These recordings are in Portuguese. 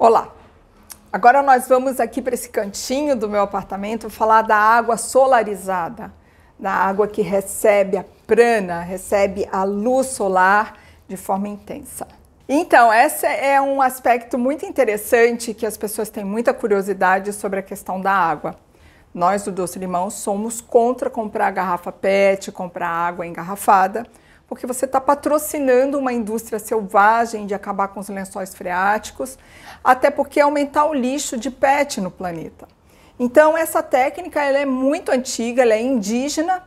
Olá! Agora nós vamos aqui para esse cantinho do meu apartamento falar da água solarizada, da água que recebe a prana, recebe a luz solar de forma intensa. Então, esse é um aspecto muito interessante que as pessoas têm muita curiosidade sobre a questão da água. Nós do Doce Limão somos contra comprar garrafa PET, comprar água engarrafada, porque você está patrocinando uma indústria selvagem de acabar com os lençóis freáticos, até porque aumentar o lixo de PET no planeta. Então essa técnica ela é muito antiga, ela é indígena,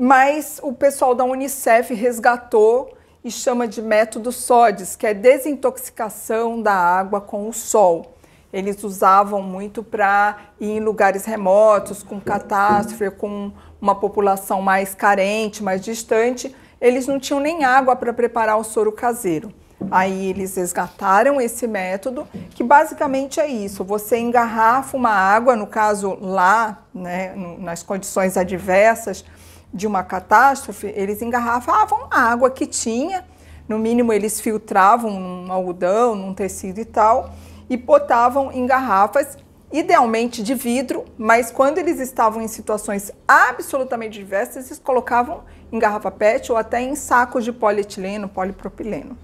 mas o pessoal da Unicef resgatou e chama de método SODES, que é desintoxicação da água com o sol. Eles usavam muito para ir em lugares remotos, com catástrofe, com uma população mais carente, mais distante, eles não tinham nem água para preparar o soro caseiro. Aí eles resgataram esse método, que basicamente é isso: você engarrafa uma água, no caso lá, né, nas condições adversas de uma catástrofe, eles engarrafavam a água que tinha, no mínimo eles filtravam um algodão, num tecido e tal, e botavam em garrafas, idealmente de vidro, mas quando eles estavam em situações absolutamente diversas, eles colocavam em garrafa PET ou até em sacos de polietileno, polipropileno.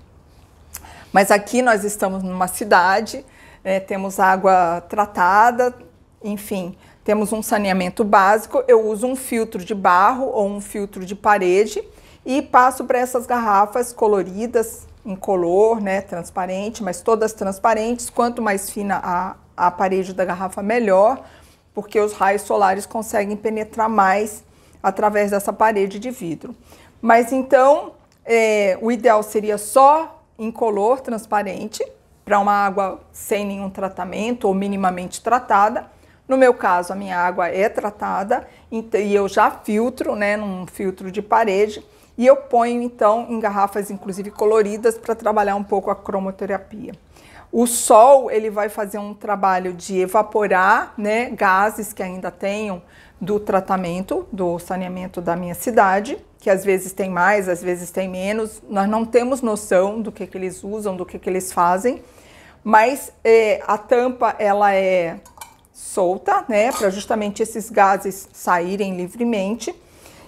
Mas aqui nós estamos numa cidade, é, temos água tratada, enfim, temos um saneamento básico. Eu uso um filtro de barro ou um filtro de parede e passo para essas garrafas coloridas, color, né, transparente, mas todas transparentes. Quanto mais fina a, a parede da garrafa, melhor, porque os raios solares conseguem penetrar mais através dessa parede de vidro. Mas então, é, o ideal seria só incolor, transparente, para uma água sem nenhum tratamento ou minimamente tratada. No meu caso, a minha água é tratada e eu já filtro, né, num filtro de parede. E eu ponho então em garrafas, inclusive coloridas, para trabalhar um pouco a cromoterapia. O sol ele vai fazer um trabalho de evaporar né, gases que ainda tenham do tratamento, do saneamento da minha cidade, que às vezes tem mais, às vezes tem menos. Nós não temos noção do que, que eles usam, do que, que eles fazem, mas é, a tampa ela é solta, né, para justamente esses gases saírem livremente.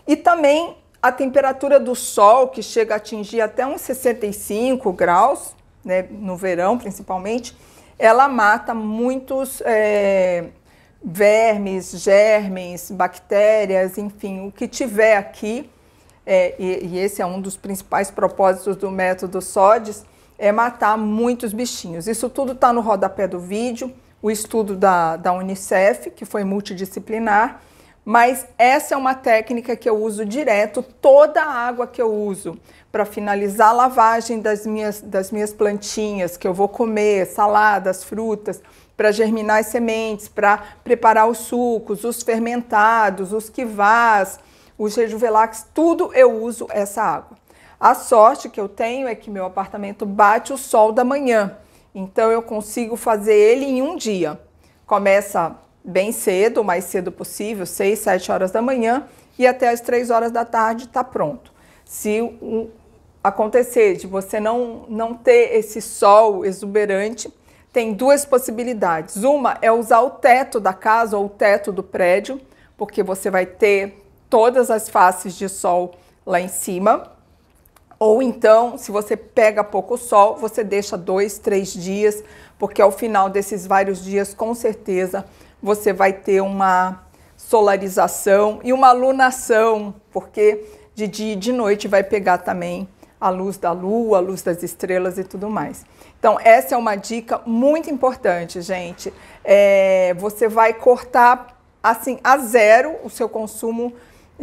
E também a temperatura do sol, que chega a atingir até uns 65 graus, né, no verão principalmente, ela mata muitos é, vermes, germes, bactérias, enfim, o que tiver aqui. É, e, e, esse é um dos principais propósitos do método SODES, é matar muitos bichinhos. Isso tudo está no rodapé do vídeo, o estudo da, da Unicef, que foi multidisciplinar, mas essa é uma técnica que eu uso direto, toda a água que eu uso para finalizar a lavagem das minhas, das minhas plantinhas que eu vou comer, saladas, frutas, para germinar as sementes, para preparar os sucos, os fermentados, os quivás, os rejuvelax, tudo eu uso essa água. A sorte que eu tenho é que meu apartamento bate o sol da manhã, então eu consigo fazer ele em um dia. Começa bem cedo, o mais cedo possível, 6, 7 horas da manhã, e até as 3 horas da tarde está pronto. Se um, acontecer de você não, não ter esse sol exuberante, tem duas possibilidades. Uma é usar o teto da casa ou o teto do prédio, porque você vai ter todas as faces de sol lá em cima. Ou então, se você pega pouco sol, você deixa dois, três dias, porque ao final desses vários dias, com certeza, você vai ter uma solarização e uma lunação, porque de dia e de noite vai pegar também a luz da lua, a luz das estrelas e tudo mais. Então, essa é uma dica muito importante, gente. É, você vai cortar assim a zero o seu consumo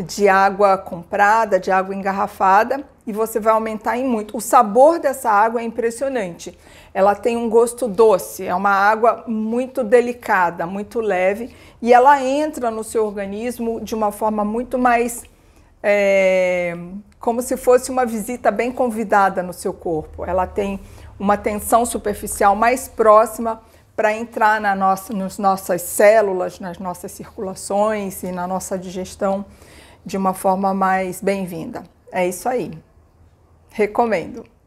de água comprada, de água engarrafada, e você vai aumentar em muito. O sabor dessa água é impressionante. Ela tem um gosto doce, é uma água muito delicada, muito leve, e ela entra no seu organismo de uma forma muito mais. É, como se fosse uma visita bem convidada no seu corpo. Ela tem uma tensão superficial mais próxima para entrar na nossa, nas nossas células, nas nossas circulações e na nossa digestão de uma forma mais bem-vinda. É isso aí. Recomendo.